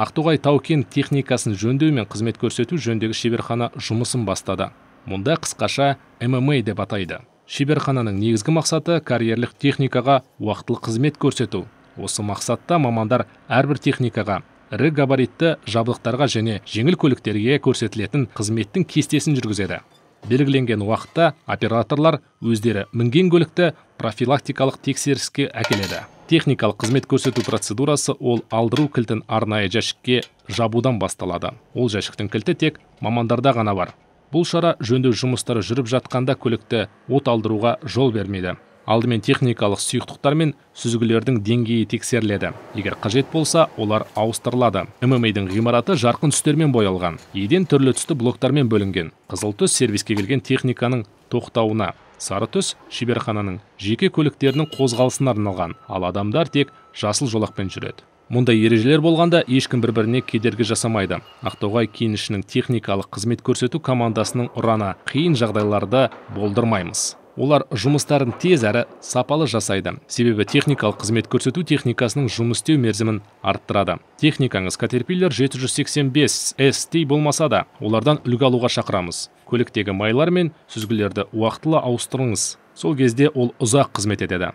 ақтоғай Таукен техникасын жөндеу мен қызмет көрсету жөндегі шеберхана жұмысын бастады мұнда қысқаша мма деп атайды шеберхананың негізгі мақсаты карьерлік техникаға уақытылы қызмет көрсету осы мақсатта мамандар әрбір техникаға ірі габаритті жабдықтарға және жеңіл көліктерге көрсетілетін қызметтің кестесін жүргізеді белгіленген уақытта операторлар өздері мінген көлікті профилактикалық тексеріске әкеледі техникалық қызмет көрсету процедурасы ол алдыру кілтін арнайы жәшікке жабудан басталады ол жәшіктің кілті тек мамандарда ғана бар бұл шара жөндеу жұмыстары жүріп жатқанда көлікті от алдыруға жол бермейді алдымен техникалық сұйықтықтар мен сүзгілердің деңгейі тексеріледі егер қажет болса олар ауыстырылады ммидің ғимараты жарқын түстермен боялған еден түрлі түсті блоктармен бөлінген қызыл түс сервиске келген техниканың тоқтауына сары түс шеберхананың жеке көліктерінің қозғалысына арналған ал адамдар тек жасыл жолақпен жүреді мұндай ережелер болғанда ешкім бір біріне кедергі жасамайды ақтоғай кенішінің техникалық қызмет көрсету командасының ұраны қиын жағдайларды болдырмаймыз олар жұмыстарын тез әрі сапалы жасайды себебі техникалық қызмет көрсету техникасының жұмыс істеу мерзімін арттырады техникаңыз катерпиллер 785 ST болмаса да олардан үлгі алуға шақырамыз көліктегі майлар мен сүзгілерді уақытылы ауыстырыңыз сол кезде ол ұзақ қызмет етеді